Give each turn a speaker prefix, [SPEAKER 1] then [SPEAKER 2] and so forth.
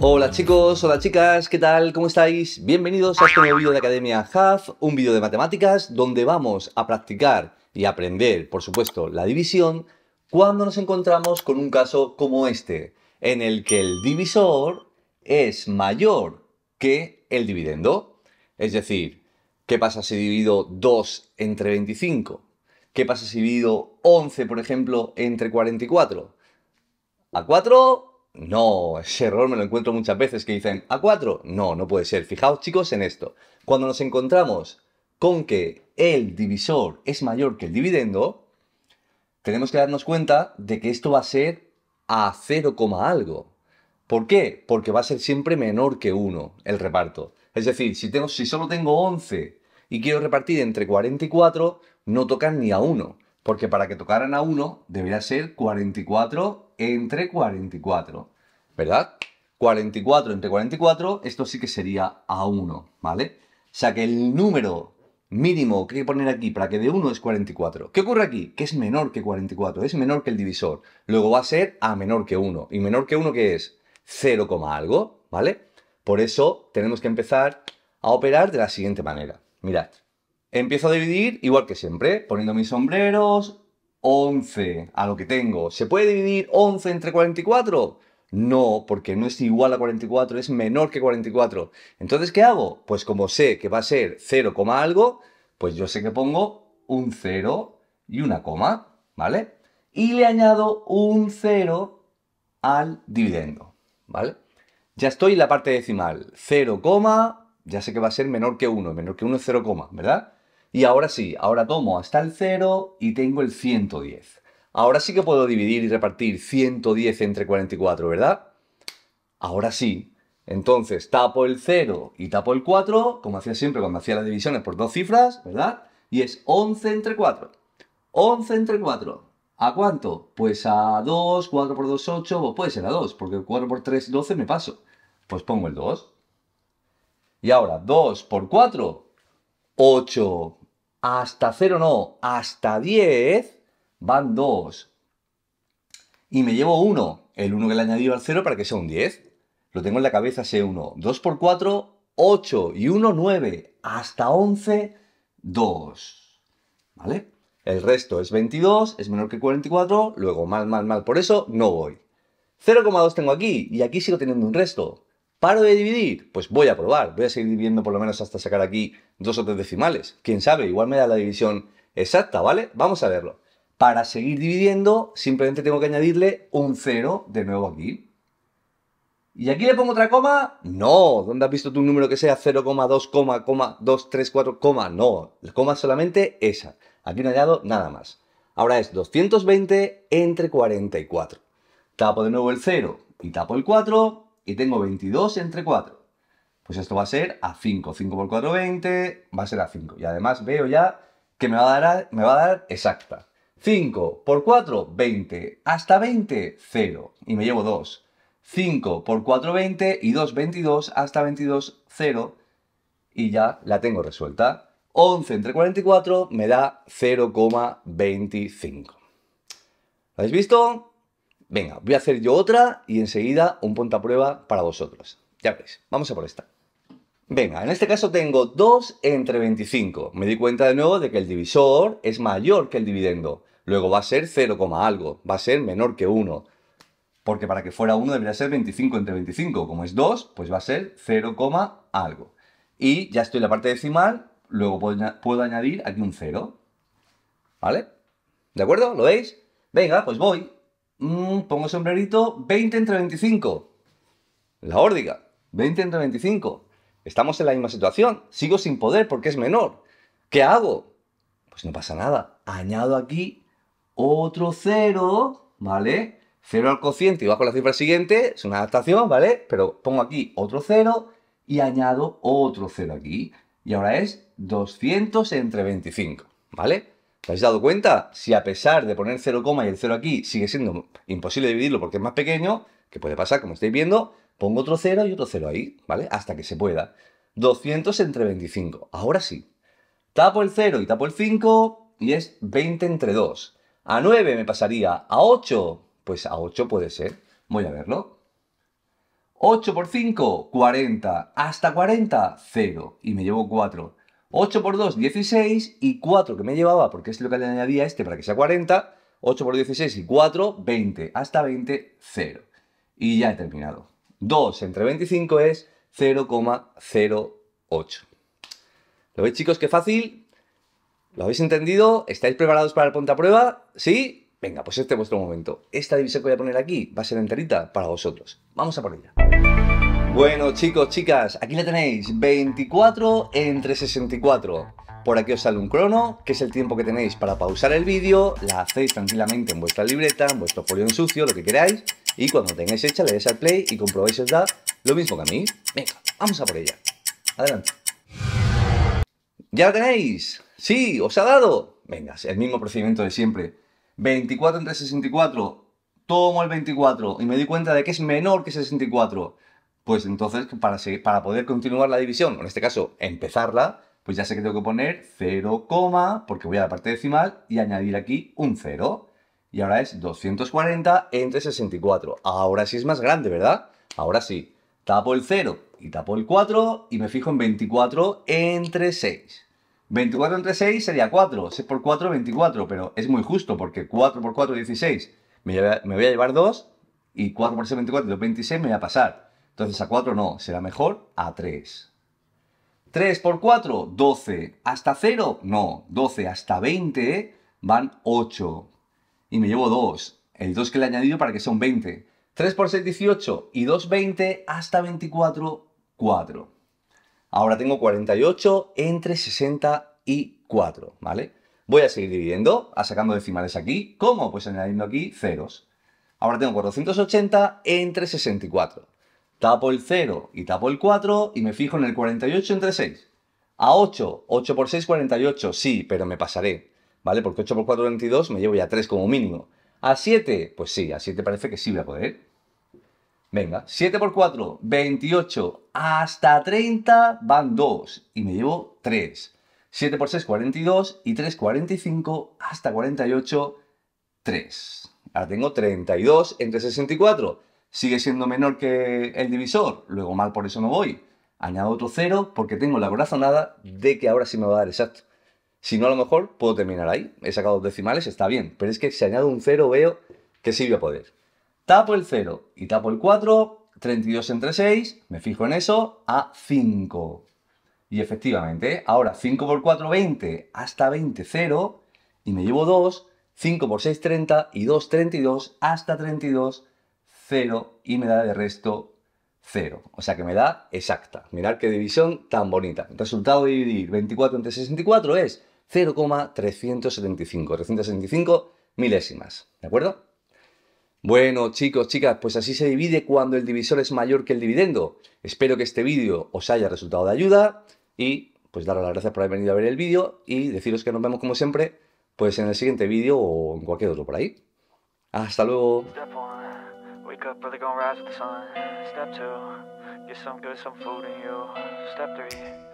[SPEAKER 1] Hola chicos, hola chicas, ¿qué tal? ¿Cómo estáis? Bienvenidos a este nuevo vídeo de Academia HAF, un vídeo de matemáticas donde vamos a practicar y aprender, por supuesto, la división cuando nos encontramos con un caso como este, en el que el divisor es mayor que el dividendo. Es decir, ¿qué pasa si divido 2 entre 25? ¿Qué pasa si divido 11, por ejemplo, entre 44? A 4 no, ese error me lo encuentro muchas veces que dicen A4. No, no puede ser. Fijaos chicos en esto. Cuando nos encontramos con que el divisor es mayor que el dividendo, tenemos que darnos cuenta de que esto va a ser a 0, algo. ¿Por qué? Porque va a ser siempre menor que 1 el reparto. Es decir, si, tengo, si solo tengo 11 y quiero repartir entre 44, no tocan ni a 1. Porque para que tocaran a 1 debería ser 44 entre 44, ¿verdad? 44 entre 44, esto sí que sería a 1, ¿vale? O sea que el número mínimo que hay que poner aquí para que de 1 es 44. ¿Qué ocurre aquí? Que es menor que 44, es menor que el divisor. Luego va a ser a menor que 1. ¿Y menor que 1 qué es? 0, algo, ¿vale? Por eso tenemos que empezar a operar de la siguiente manera. Mirad. Empiezo a dividir igual que siempre, poniendo mis sombreros, 11 a lo que tengo. ¿Se puede dividir 11 entre 44? No, porque no es igual a 44, es menor que 44. Entonces, ¿qué hago? Pues como sé que va a ser 0, algo, pues yo sé que pongo un 0 y una coma, ¿vale? Y le añado un 0 al dividendo, ¿vale? Ya estoy en la parte decimal, 0, ya sé que va a ser menor que 1, menor que 1 es 0, ¿verdad? Y ahora sí, ahora tomo hasta el 0 y tengo el 110. Ahora sí que puedo dividir y repartir 110 entre 44, ¿verdad? Ahora sí. Entonces tapo el 0 y tapo el 4, como hacía siempre cuando hacía las divisiones por dos cifras, ¿verdad? Y es 11 entre 4. 11 entre 4. ¿A cuánto? Pues a 2, 4 por 2, 8, pues puede ser a 2, porque 4 por 3, 12 me paso. Pues pongo el 2. Y ahora, 2 por 4, 8. Hasta 0 no, hasta 10 van 2. Y me llevo 1, el 1 que le he añadido al 0 para que sea un 10. Lo tengo en la cabeza ese 1. 2 por 4, 8 y 1, 9. Hasta 11, 2. ¿Vale? El resto es 22, es menor que 44, luego mal, mal, mal. Por eso no voy. 0,2 tengo aquí y aquí sigo teniendo un resto. ¿Paro de dividir? Pues voy a probar, voy a seguir dividiendo por lo menos hasta sacar aquí dos o tres decimales. Quién sabe, igual me da la división exacta, ¿vale? Vamos a verlo. Para seguir dividiendo, simplemente tengo que añadirle un 0 de nuevo aquí. ¿Y aquí le pongo otra coma? No, ¿dónde has visto tu número que sea coma? No, la coma solamente esa. Aquí no he añado nada más. Ahora es 220 entre 44. Tapo de nuevo el 0 y tapo el 4 y tengo 22 entre 4. Pues esto va a ser a 5. 5 por 4, 20. Va a ser a 5. Y además veo ya que me va a dar, me va a dar exacta. 5 por 4, 20. Hasta 20, 0. Y me llevo 2. 5 por 4, 20. Y 2, 22. Hasta 22, 0. Y ya la tengo resuelta. 11 entre 44 me da 0,25. ¿Lo habéis visto? Venga, voy a hacer yo otra y enseguida un prueba para vosotros. Ya veis, vamos a por esta. Venga, en este caso tengo 2 entre 25. Me di cuenta de nuevo de que el divisor es mayor que el dividendo. Luego va a ser 0, algo, va a ser menor que 1. Porque para que fuera 1 debería ser 25 entre 25. Como es 2, pues va a ser 0, algo. Y ya estoy en la parte decimal, luego puedo, puedo añadir aquí un 0. ¿Vale? ¿De acuerdo? ¿Lo veis? Venga, pues voy. Mm, pongo sombrerito, 20 entre 25. La órdica, 20 entre 25. Estamos en la misma situación, sigo sin poder porque es menor. ¿Qué hago? Pues no pasa nada, añado aquí otro 0, ¿vale? 0 al cociente y bajo la cifra siguiente, es una adaptación, ¿vale? Pero pongo aquí otro 0 y añado otro 0 aquí. Y ahora es 200 entre 25, ¿vale? ¿Te has dado cuenta? Si a pesar de poner 0, y el 0 aquí sigue siendo imposible dividirlo porque es más pequeño, que puede pasar, como estáis viendo, pongo otro 0 y otro 0 ahí, ¿vale? Hasta que se pueda. 200 entre 25. Ahora sí. Tapo el 0 y tapo el 5 y es 20 entre 2. A 9 me pasaría. A 8. Pues a 8 puede ser. Voy a verlo. 8 por 5, 40. Hasta 40, 0. Y me llevo 4. 8 por 2, 16 y 4 que me llevaba, porque es lo que le añadía este para que sea 40, 8 por 16 y 4, 20, hasta 20, 0. Y ya he terminado. 2 entre 25 es 0,08. ¿Lo veis chicos qué fácil? ¿Lo habéis entendido? ¿Estáis preparados para el ponte a prueba? ¿Sí? Venga, pues este es vuestro momento. Esta división que voy a poner aquí va a ser enterita para vosotros. Vamos a por ella. Bueno chicos, chicas, aquí la tenéis, 24 entre 64. Por aquí os sale un crono, que es el tiempo que tenéis para pausar el vídeo, la hacéis tranquilamente en vuestra libreta, en vuestro folio en sucio, lo que queráis, y cuando tengáis hecha le dais al play y comprobáis si os da lo mismo que a mí. Venga, vamos a por ella. Adelante. ¿Ya la tenéis? Sí, os ha dado. Venga, el mismo procedimiento de siempre. 24 entre 64, tomo el 24 y me di cuenta de que es menor que 64 pues entonces para, para poder continuar la división, en este caso empezarla, pues ya sé que tengo que poner 0, porque voy a la parte decimal y añadir aquí un 0. Y ahora es 240 entre 64. Ahora sí es más grande, ¿verdad? Ahora sí. Tapo el 0 y tapo el 4 y me fijo en 24 entre 6. 24 entre 6 sería 4. 6 por 4, 24. Pero es muy justo porque 4 por 4, 16. Me, voy a llevar 2 y 4 por 6, 24. 26 me voy a pasar. Entonces a 4 no, será mejor a 3. 3 por 4, 12. ¿Hasta 0? No, 12 hasta 20 eh, van 8. Y me llevo 2. El 2 que le he añadido para que sea un 20. 3 por 6, 18. Y 2, 20 hasta 24, 4. Ahora tengo 48 entre 60 y 4, ¿vale? Voy a seguir dividiendo, a sacando decimales aquí. ¿Cómo? Pues añadiendo aquí ceros. Ahora tengo 480 entre 64. Tapo el 0 y tapo el 4 y me fijo en el 48 entre 6. A 8, 8 por 6, 48, sí, pero me pasaré, ¿vale? Porque 8 por 4, 22, me llevo ya 3 como mínimo. A 7, pues sí, a 7 parece que sí voy a poder. Venga, 7 por 4, 28, hasta 30 van 2 y me llevo 3. 7 por 6, 42 y 3, 45, hasta 48, 3. Ahora tengo 32 entre 64 sigue siendo menor que el divisor, luego mal por eso no voy. Añado otro 0 porque tengo la corazonada de que ahora sí me va a dar exacto. Si no, a lo mejor puedo terminar ahí. He sacado dos decimales, está bien. Pero es que si añado un 0 veo que sí voy a poder. Tapo el 0 y tapo el 4, 32 entre 6, me fijo en eso, a 5. Y efectivamente, ahora 5 por 4, 20, hasta 20, 0, y me llevo 2, 5 por 6, 30, y 2, 32, hasta 32, 0 y me da de resto 0. O sea que me da exacta. Mirad qué división tan bonita. El resultado de dividir 24 entre 64 es 0,375. 375 milésimas. ¿De acuerdo? Bueno, chicos, chicas, pues así se divide cuando el divisor es mayor que el dividendo. Espero que este vídeo os haya resultado de ayuda y pues daros las gracias por haber venido a ver el vídeo y deciros que nos vemos como siempre pues en el siguiente vídeo o en cualquier otro por ahí. Hasta luego. Wake up brother, gonna rise with the sun. Step two, get some good, some food in you. Step three.